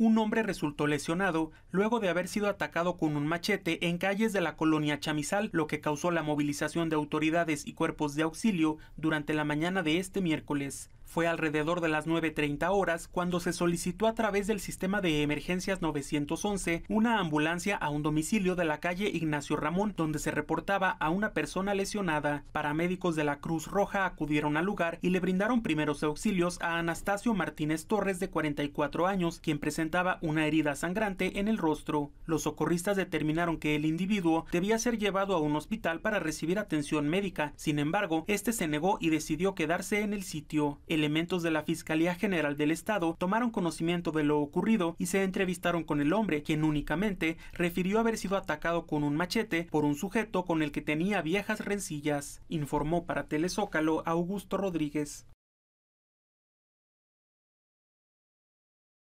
un hombre resultó lesionado luego de haber sido atacado con un machete en calles de la colonia Chamizal, lo que causó la movilización de autoridades y cuerpos de auxilio durante la mañana de este miércoles. Fue alrededor de las 9.30 horas cuando se solicitó a través del sistema de emergencias 911 una ambulancia a un domicilio de la calle Ignacio Ramón, donde se reportaba a una persona lesionada. Paramédicos de la Cruz Roja acudieron al lugar y le brindaron primeros auxilios a Anastasio Martínez Torres, de 44 años, quien presentaba una herida sangrante en el rostro. Los socorristas determinaron que el individuo debía ser llevado a un hospital para recibir atención médica, sin embargo, este se negó y decidió quedarse en el sitio elementos de la Fiscalía General del Estado tomaron conocimiento de lo ocurrido y se entrevistaron con el hombre, quien únicamente refirió haber sido atacado con un machete por un sujeto con el que tenía viejas rencillas, informó para Telezócalo Augusto Rodríguez.